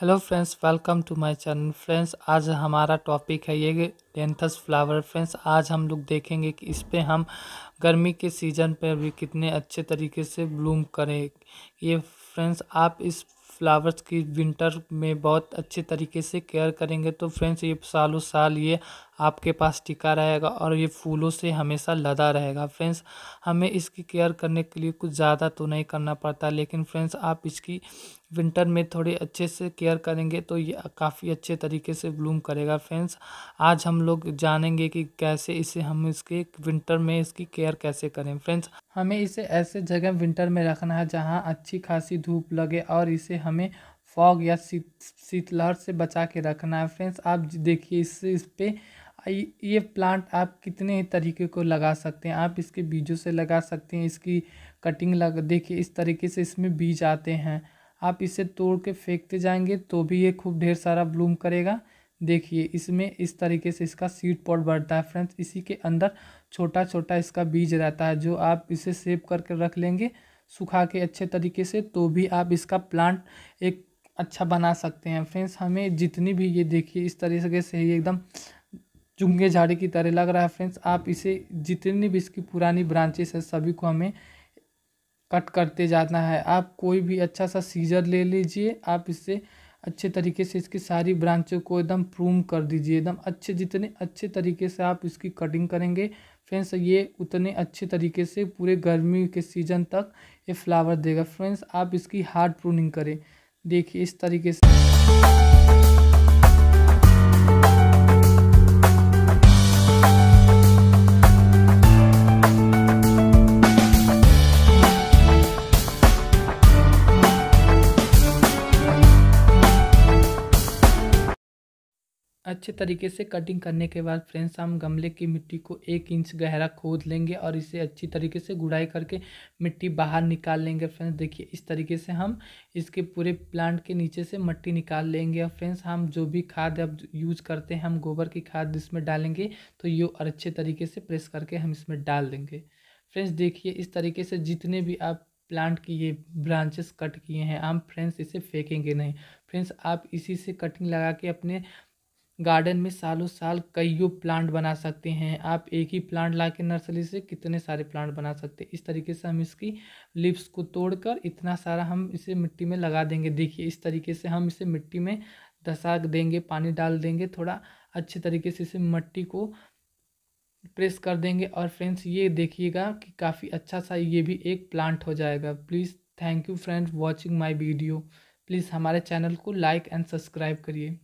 hello friends welcome to my channel friends आज हमारा topic है ये डेंथस फ्लावर फ्रेंड्स आज हम लोग देखेंगे कि इस पर हम गर्मी के सीज़न पर भी कितने अच्छे तरीके से ब्लूम करें ये फ्रेंड्स आप इस फ्लावर्स की विंटर में बहुत अच्छे तरीके से केयर करेंगे तो फ्रेंड्स ये सालों साल ये आपके पास टिका रहेगा और ये फूलों से हमेशा लदा रहेगा फ्रेंड्स हमें इसकी केयर करने के लिए कुछ ज़्यादा तो नहीं करना पड़ता लेकिन फ्रेंड्स आप इसकी विंटर में थोड़ी अच्छे से केयर करेंगे तो ये काफ़ी अच्छे तरीके से ब्लूम करेगा फ्रेंड्स आज हम लोग जानेंगे कि कैसे इसे हम इसके विंटर में इसकी केयर कैसे करें फ्रेंड्स हमें इसे ऐसे जगह विंटर में रखना है जहाँ अच्छी खासी धूप लगे और इसे हमें फॉग या शीत शीतलहर से बचा के रखना है फ्रेंड्स आप देखिए इससे इस पर ये प्लांट आप कितने तरीके को लगा सकते हैं आप इसके बीजों से लगा सकते हैं इसकी कटिंग लग देखिए इस तरीके से इसमें बीज आते हैं आप इसे तोड़ के फेंकते जाएंगे तो भी ये खूब ढेर सारा ब्लूम करेगा देखिए इसमें इस तरीके से इसका सीड पॉट बढ़ता है फ्रेंड्स इसी के अंदर छोटा छोटा इसका बीज रहता है जो आप इसे सेव करके रख लेंगे सुखा के अच्छे तरीके से तो भी आप इसका प्लांट एक अच्छा बना सकते हैं फ्रेंड्स हमें जितनी भी ये देखिए इस तरीके से ही एकदम चुंगे झाड़ी की तरह लग रहा है फ्रेंड्स आप इसे जितनी भी इसकी पुरानी ब्रांचेस है सभी को हमें कट करते जाना है आप कोई भी अच्छा सा सीजर ले लीजिए आप इससे अच्छे तरीके से इसकी सारी ब्रांचों को एकदम प्रूम कर दीजिए एकदम अच्छे जितने अच्छे तरीके से आप इसकी कटिंग करेंगे फ्रेंड्स ये उतने अच्छे तरीके से पूरे गर्मी के सीज़न तक ये फ्लावर देगा फ्रेंड्स आप इसकी हार्ड प्रूनिंग करें देखिए इस तरीके से अच्छे तरीके से कटिंग करने के बाद फ्रेंड्स हम गमले की मिट्टी को एक इंच गहरा खोद लेंगे और इसे अच्छी तरीके से गुड़ाई करके मिट्टी बाहर निकाल लेंगे फ्रेंड्स देखिए इस तरीके से हम इसके पूरे प्लांट के नीचे से मिट्टी निकाल लेंगे और फ्रेंड्स हम जो भी खाद अब यूज़ करते हैं हम गोबर की खाद इसमें डालेंगे तो ये और अच्छे तरीके से प्रेस करके हम इसमें डाल देंगे फ्रेंड्स देखिए इस तरीके से जितने भी आप प्लांट की ये ब्रांचेस कट किए हैं हम फ्रेंड्स इसे फेंकेंगे नहीं फ्रेंड्स आप इसी से कटिंग लगा के अपने गार्डन में सालों साल कईयों प्लांट बना सकते हैं आप एक ही प्लांट ला के नर्सरी से कितने सारे प्लांट बना सकते हैं इस तरीके से हम इसकी लिप्स को तोड़कर इतना सारा हम इसे मिट्टी में लगा देंगे देखिए इस तरीके से हम इसे मिट्टी में धसा देंगे पानी डाल देंगे थोड़ा अच्छे तरीके से इसे मिट्टी को प्रेस कर देंगे और फ्रेंड्स ये देखिएगा कि काफ़ी अच्छा सा ये भी एक प्लांट हो जाएगा please thank you friends watching my video please हमारे चैनल को लाइक एंड सब्सक्राइब करिए